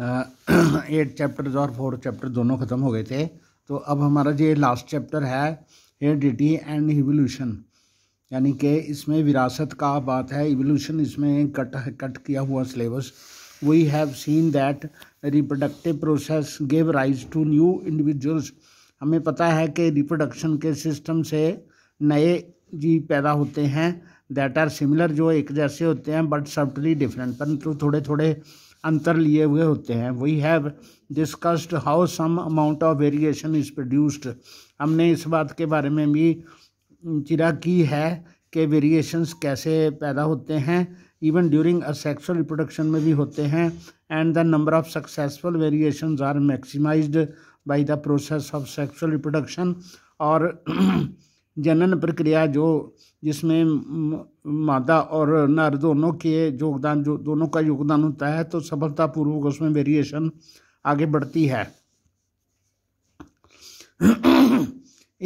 eight chapters और four chapter दोनों ख़त्म हो गए थे तो अब हमारा जो लास्ट चैप्टर है हेरिडिटी एंड इवोल्यूशन यानी कि इसमें विरासत का बात है इवोल्यूशन इसमें कट कट किया हुआ syllabus we have seen that reproductive process give rise to new individuals हमें पता है कि रिप्रोडक्शन के सिस्टम से नए जी पैदा होते हैं दैट आर सिमिलर जो एक जैसे होते हैं बट सबटली डिफरेंट परंतु थोड़े थोड़े अंतर लिए हुए होते हैं we have discussed how some amount of variation is produced हमने इस बात के बारे में भी चिरा की है कि वेरिएशंस कैसे पैदा होते हैं इवन ड्यूरिंग सेक्सुअल रिप्रोडक्शन में भी होते हैं and the number of successful variation are maximized by the process of sexual reproduction और जनन प्रक्रिया जो जिसमें मादा और नर दोनों के योगदान जो दोनों का योगदान होता है तो सफलतापूर्वक उसमें वेरिएशन आगे बढ़ती है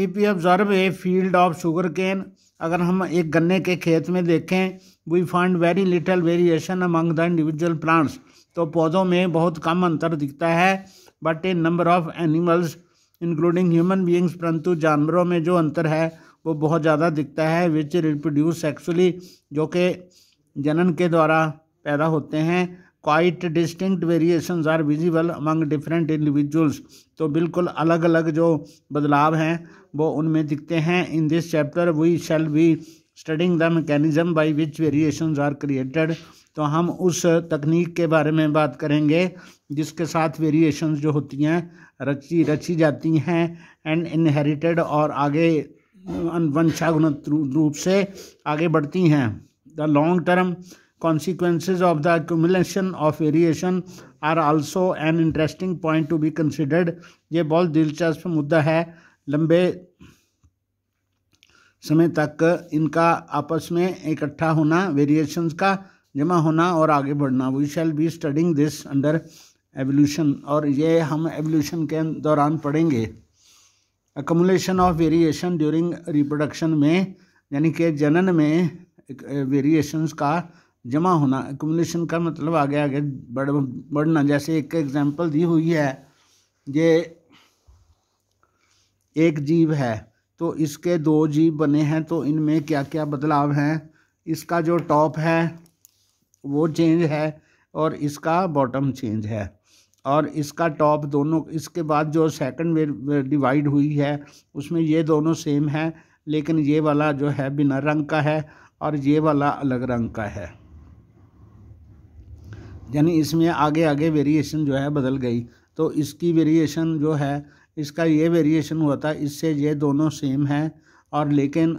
if you observe a field of sugar cane अगर हम एक गन्ने के खेत में देखें we find very little variation among the individual plants तो पौधों में बहुत कम अंतर दिखता है but a number of animals including human beings परंतु जानवरों में जो अंतर है वो बहुत ज़्यादा दिखता है विच रिप्रोड्यूस सेक्सुअली जो कि जनन के द्वारा पैदा होते हैं quite distinct variation are visible among different individuals तो बिल्कुल अलग अलग जो बदलाव हैं वो उनमें दिखते हैं in this chapter we shall be studying the mechanism by which variation are created तो हम उस तकनीक के बारे में बात करेंगे जिसके साथ वेरिएशंस जो होती हैं रची रची जाती हैं एंड इनहेरिटेड और आगे अनवंशागुणत रूप से आगे बढ़ती हैं the long term consequences of the accumulation of variation are also an interesting point to be considered ये बहुत दिलचस्प मुद्दा है लंबे समय तक इनका आपस में इकट्ठा होना वेरिएशंस का जमा होना और आगे बढ़ना we shall be studying this under evolution और ये हम एवोल्यूशन के दौरान पढ़ेंगे accumulation of variation during reproduction में यानी कि जनन में वेरिएशंस का जमा होना एकमुलेशन का मतलब आगे आगे बढ़ बढ़ना जैसे एक एग्जांपल दी हुई है ये एक जीव है तो इसके दो जीव बने हैं तो इनमें क्या क्या बदलाव हैं इसका जो टॉप है वो चेंज है और इसका बॉटम चेंज है और इसका टॉप दोनों इसके बाद जो सेकंड डिवाइड हुई है उसमें ये दोनों सेम है लेकिन ये वाला जो है बिना रंग का है और ये वाला अलग रंग का है यानी इसमें आगे आगे वेरिएशन जो है बदल गई तो इसकी वेरिएशन जो है इसका ये वेरिएशन हुआ था इससे ये दोनों सेम है और लेकिन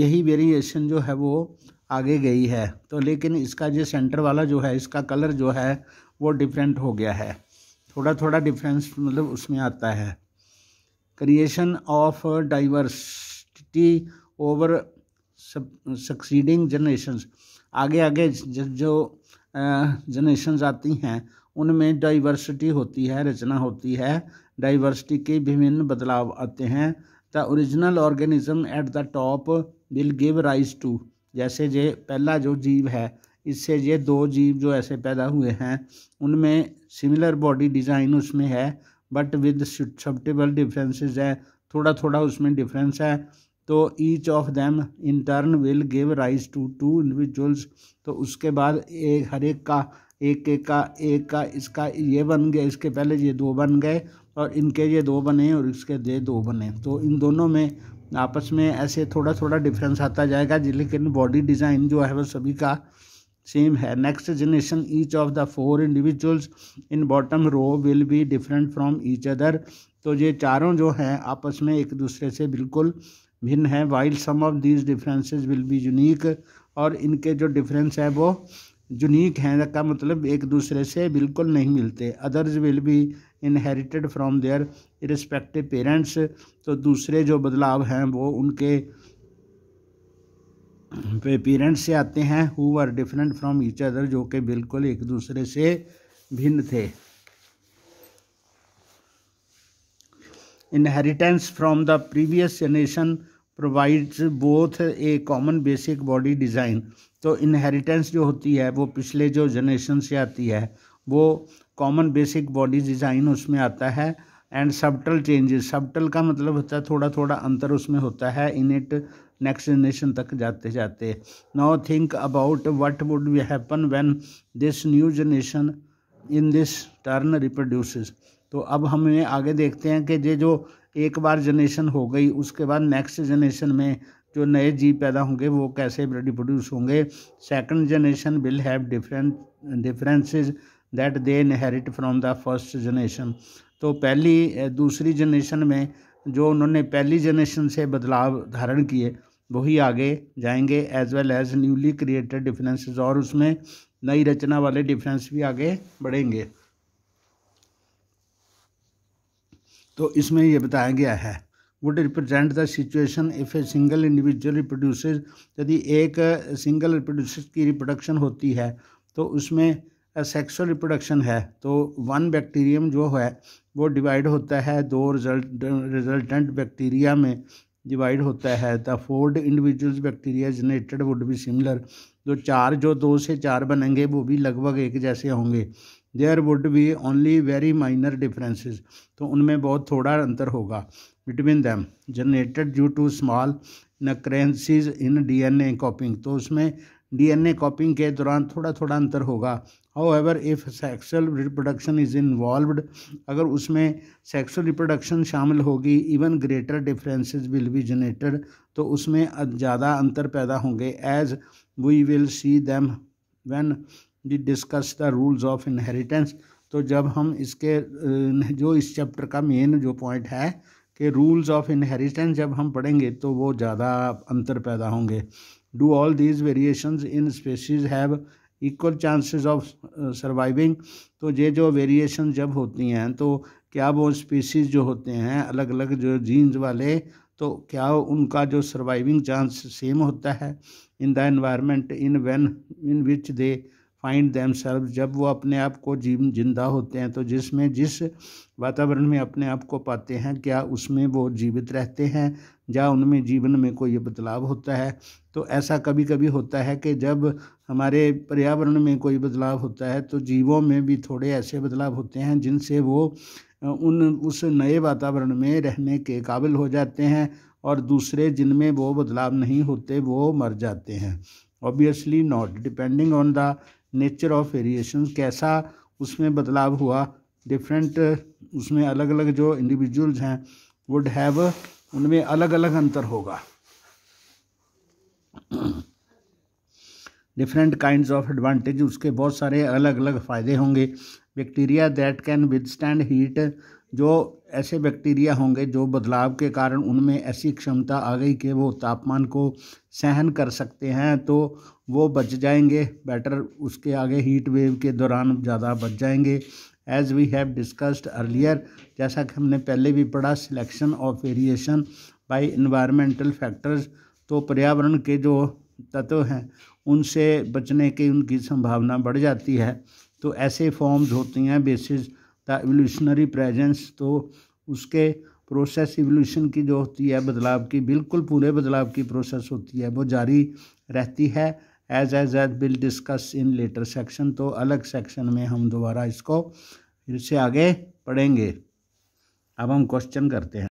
यही वेरिएशन जो है वो आगे गई है तो लेकिन इसका जो सेंटर वाला जो है इसका कलर जो है वो डिफरेंट हो गया है थोड़ा थोड़ा डिफरेंस मतलब उसमें आता है creation of diversity over succeeding generations आगे आगे जो जनरेशन आती हैं उनमें डाइवर्सिटी होती है रचना होती है डाइवर्सिटी के विभिन्न बदलाव आते हैं the original organism at the top will give rise to जैसे ये पहला जो जीव है इससे ये दो जीव जो ऐसे पैदा हुए हैं उनमें सिमिलर बॉडी डिज़ाइन उसमें है बट विद सब्टेबल डिफरेंसेस है थोड़ा थोड़ा उसमें डिफरेंस है तो each of them in turn will give rise to two individuals तो उसके बाद एक हर एक का एक एक का एक का इसका ये बन गया इसके पहले ये दो बन गए और इनके ये दो बने और इसके ये दो बने तो इन दोनों में आपस में ऐसे थोड़ा थोड़ा डिफरेंस आता जाएगा लेकिन बॉडी डिज़ाइन जो है वो सभी का सेम है next generation each of the four individuals in bottom row will be different from each other तो ये चारों जो हैं आपस में एक दूसरे से बिल्कुल भिन्न है while some of these differences will be unique और इनके जो डिफरेंस है वो यूनिक हैं का मतलब एक दूसरे से बिल्कुल नहीं मिलते others will be inherited from their respective parents तो दूसरे जो बदलाव हैं वो उनके पेरेंट्स से आते हैं who are different from each other जो कि बिल्कुल एक दूसरे से भिन्न थे inheritance from the previous generation provides both a common basic body design तो इनहेरिटेंस जो होती है वो पिछले जो जनरेशन से आती है वो कॉमन बेसिक बॉडी डिज़ाइन उसमें आता है एंड सबटल चेंजेस सबटल का मतलब होता है थोड़ा थोड़ा अंतर उसमें होता है इन इट नेक्स्ट जनरेशन तक जाते जाते now think about what would happen when this new generation in this turn reproduces तो अब हमें आगे देखते हैं कि ये जो एक बार जनरेशन हो गई उसके बाद नेक्स्ट जनरेशन में जो नए जीव पैदा होंगे वो कैसे रिप्रोड्यूस होंगे second generation will have different differences that they inherit from the first generation तो पहली दूसरी जनरेशन में जो उन्होंने पहली जनरेशन से बदलाव धारण किए वही आगे जाएंगे as well as newly created differences और उसमें नई रचना वाले डिफरेंस भी आगे बढ़ेंगे तो इसमें यह बताया गया है would represent the situation if a single individual reproducer यदि एक सिंगल रिप्रोड्यूसर की रिप्रोडक्शन होती है तो उसमें सेक्सुअल रिप्रोडक्शन है तो वन बैक्टीरियम जो है वो डिवाइड होता है दो रिजल्ट रिजल्टेंट बैक्टीरिया में डिवाइड होता है the four individuals bacteria generated would भी सिमिलर जो चार जो दो से चार बनेंगे वो भी लगभग एक जैसे होंगे there would be only very minor differences तो उनमें बहुत थोड़ा अंतर होगा between them generated due to small inaccuracies in D A copying तो उसमें डी ए कॉपिंग के दौरान थोड़ा थोड़ा अंतर होगा however if sexual reproduction is involve अगर उसमें सेक्सुअल रिप्रोडक्शन शामिल होगी even greater differences will be generated तो उसमें ज़्यादा अंतर पैदा होंगे as we will see them when we discuss the rules of inheritance तो जब हम इसके जो इस चैप्टर का मेन जो पॉइंट है कि रूल्स ऑफ इनहेरिटेंस जब हम पढ़ेंगे तो वो ज़्यादा अंतर पैदा होंगे do all these variation in species have equal chances of surviving तो ये जो वेरिएशन जब होती हैं तो क्या वो स्पीसीज जो होते हैं अलग अलग जो जीन्स वाले तो क्या उनका जो सर्वाइविंग चांस सेम होता है in the environment in when in which they find themselves जब वो अपने आप को जीव जिंदा होते हैं तो जिसमें जिस वातावरण में अपने आप को पाते हैं क्या उसमें वो जीवित रहते हैं या उनमें जीवन में कोई बदलाव होता है तो ऐसा कभी कभी होता है कि जब हमारे पर्यावरण में कोई बदलाव होता है तो जीवों में भी थोड़े ऐसे बदलाव होते हैं जिनसे वो उन उस नए वातावरण में रहने के काबिल हो जाते हैं और दूसरे जिनमें वो बदलाव नहीं होते वो मर जाते हैं obviously not depending on the nature of variation कैसा उसमें बदलाव हुआ डिफरेंट उसमें अलग अलग जो इंडिविजुअल्स हैं वुड हैव उनमें अलग अलग अंतर होगा डिफरेंट काइंड ऑफ एडवांटेज उसके बहुत सारे अलग अलग फ़ायदे होंगे bacteria that can withstand heat जो ऐसे बैक्टीरिया होंगे जो बदलाव के कारण उनमें ऐसी क्षमता आ गई कि वो तापमान को सहन कर सकते हैं तो वो बच जाएंगे बेटर उसके आगे हीट वेव के दौरान ज़्यादा बच जाएंगे as we have discussed earlier जैसा कि हमने पहले भी पढ़ा selection of variation by environmental factors तो पर्यावरण के जो तत्व हैं उनसे बचने की उनकी संभावना बढ़ जाती है तो ऐसे फॉर्म्स होती हैं बेसिस द एवोल्यूशनरी प्रेजेंस तो उसके प्रोसेस इवोल्यूशन की जो होती है बदलाव की बिल्कुल पूरे बदलाव की प्रोसेस होती है वो जारी रहती है as as as will discuss in later section तो अलग सेक्शन में हम दोबारा इसको फिर से आगे पढ़ेंगे अब हम क्वेश्चन करते हैं